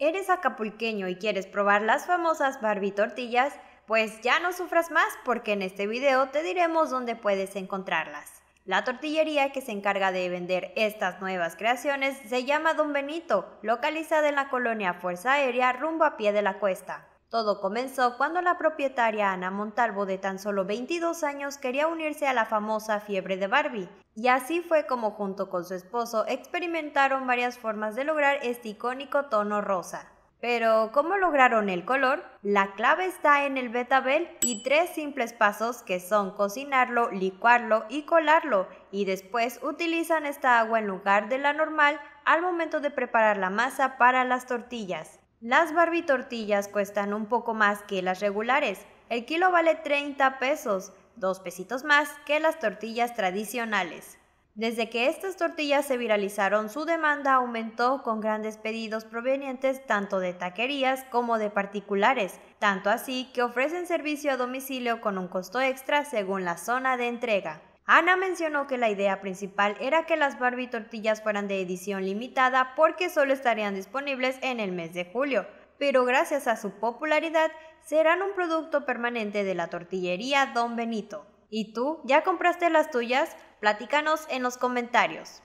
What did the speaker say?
¿Eres acapulqueño y quieres probar las famosas Barbie tortillas? Pues ya no sufras más porque en este video te diremos dónde puedes encontrarlas. La tortillería que se encarga de vender estas nuevas creaciones se llama Don Benito, localizada en la colonia Fuerza Aérea rumbo a pie de la cuesta. Todo comenzó cuando la propietaria Ana Montalvo, de tan solo 22 años, quería unirse a la famosa fiebre de Barbie, y así fue como junto con su esposo experimentaron varias formas de lograr este icónico tono rosa. Pero, ¿cómo lograron el color? La clave está en el betabel y tres simples pasos que son cocinarlo, licuarlo y colarlo, y después utilizan esta agua en lugar de la normal al momento de preparar la masa para las tortillas. Las Barbie tortillas cuestan un poco más que las regulares. El kilo vale 30 pesos, dos pesitos más que las tortillas tradicionales. Desde que estas tortillas se viralizaron, su demanda aumentó con grandes pedidos provenientes tanto de taquerías como de particulares, tanto así que ofrecen servicio a domicilio con un costo extra según la zona de entrega. Ana mencionó que la idea principal era que las Barbie tortillas fueran de edición limitada porque solo estarían disponibles en el mes de julio, pero gracias a su popularidad serán un producto permanente de la tortillería Don Benito. ¿Y tú ya compraste las tuyas? Platícanos en los comentarios.